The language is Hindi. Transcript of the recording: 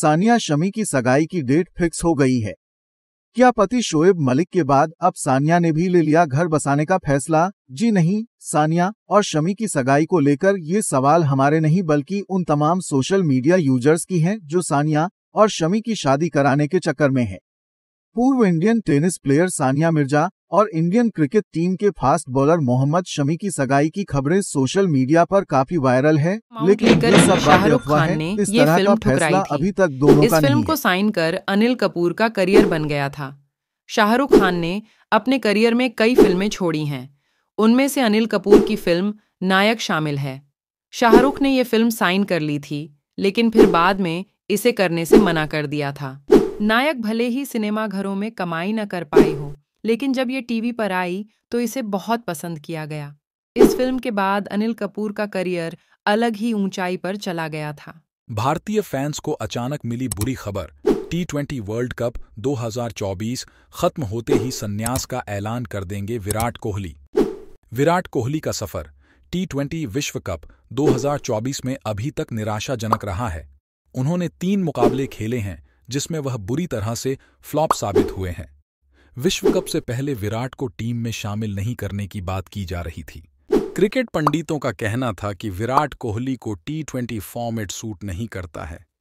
सानिया शमी की सगाई की डेट फिक्स हो गई है क्या पति शोएब मलिक के बाद अब सानिया ने भी ले लिया घर बसाने का फैसला जी नहीं सानिया और शमी की सगाई को लेकर ये सवाल हमारे नहीं बल्कि उन तमाम सोशल मीडिया यूजर्स की हैं जो सानिया और शमी की शादी कराने के चक्कर में है पूर्व Indian tennis player Sania Mirza और इंडियन क्रिकेट टीम के फास्ट बॉलर मोहम्मद शमी की सगाई की खबरें सोशल मीडिया पर काफी वायरल है लेकिन शाहरुख खान ने इस ये फिल्म ठुकराई अभी तक दोनों इस फिल्म को साइन कर अनिल कपूर का करियर बन गया था शाहरुख खान ने अपने करियर में कई फिल्में छोड़ी हैं उनमें से अनिल कपूर की फिल्म नायक शामिल है शाहरुख ने ये फिल्म साइन कर ली थी लेकिन फिर बाद में इसे करने से मना कर दिया था नायक भले ही सिनेमाघरों में कमाई न कर पाई हो लेकिन जब ये टीवी पर आई तो इसे बहुत पसंद किया गया इस फिल्म के बाद अनिल कपूर का करियर अलग ही ऊंचाई पर चला गया था भारतीय फैंस को अचानक मिली बुरी खबर टी ट्वेंटी वर्ल्ड कप 2024 खत्म होते ही संन्यास का ऐलान कर देंगे विराट कोहली विराट कोहली का सफर टी ट्वेंटी विश्व कप 2024 में अभी तक निराशाजनक रहा है उन्होंने तीन मुकाबले खेले हैं जिसमें वह बुरी तरह से फ्लॉप साबित हुए हैं विश्व कप से पहले विराट को टीम में शामिल नहीं करने की बात की जा रही थी क्रिकेट पंडितों का कहना था कि विराट कोहली को टी ट्वेंटी फॉर्मेट सूट नहीं करता है